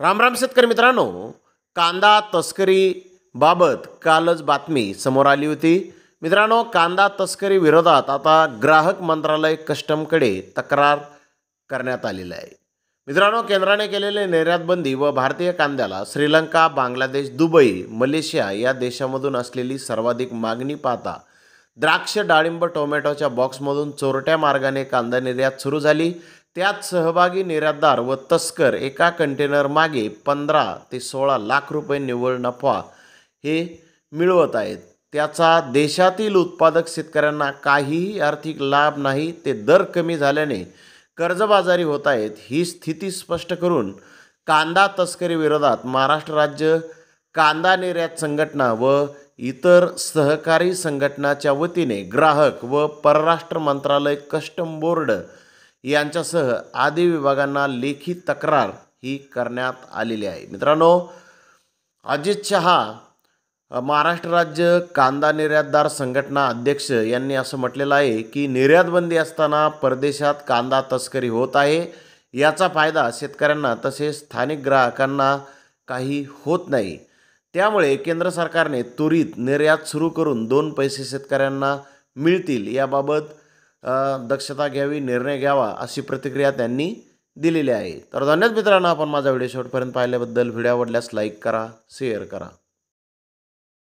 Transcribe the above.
रामराम शेतकरी मित्रांनो कांदा तस्करी बाबत कालच बातमी समोर आली होती मित्रांनो कांदा तस्करी विरोधात आता ग्राहक मंत्रालय कस्टमकडे तक्रार करण्यात आलेलं आहे मित्रांनो केंद्राने केलेले निर्यात बंदी व भारतीय कांद्याला श्रीलंका बांगलादेश दुबई मलेशिया या देशामधून असलेली सर्वाधिक मागणी पाहता द्राक्ष डाळिंब टोमॅटोच्या बॉक्समधून चोरट्या मार्गाने कांदा निर्यात सुरू झाली त्यात सहभागी निर्यातदार व तस्कर एका कंटेनरमागे पंधरा ते सोळा लाख रुपये निव्वळ नफा हे मिळवत आहेत त्याचा देशातील उत्पादक शेतकऱ्यांना काहीही आर्थिक लाभ नाही ते दर कमी झाल्याने कर्जबाजारी होत आहेत ही स्थिती स्पष्ट करून कांदा तस्करीविरोधात महाराष्ट्र राज्य कांदा निर्यात संघटना व इतर सहकारी संघटनाच्या वतीने ग्राहक व परराष्ट्र मंत्रालय कस्टम बोर्ड यांच्यासह आदी विभागांना लेखी तक्रार ही करण्यात आलेली आहे मित्रांनो अजित शहा महाराष्ट्र राज्य कांदा निर्यातदार संघटना अध्यक्ष यांनी असं म्हटलेलं आहे की निर्यातबंदी असताना परदेशात कांदा तस्करी होत आहे याचा फायदा शेतकऱ्यांना तसेच स्थानिक ग्राहकांना काही होत नाही त्यामुळे केंद्र सरकारने त्वरित निर्यात सुरू करून दोन पैसे शेतकऱ्यांना मिळतील याबाबत दक्षता घ्यावी निर्णय घ्यावा अशी प्रतिक्रिया त्यांनी दिलेली आहे तर धन्यवाद मित्रांनो आपण माझा व्हिडिओ शेवटपर्यंत पाहिल्याबद्दल व्हिडिओ आवडल्यास लाईक करा शेअर करा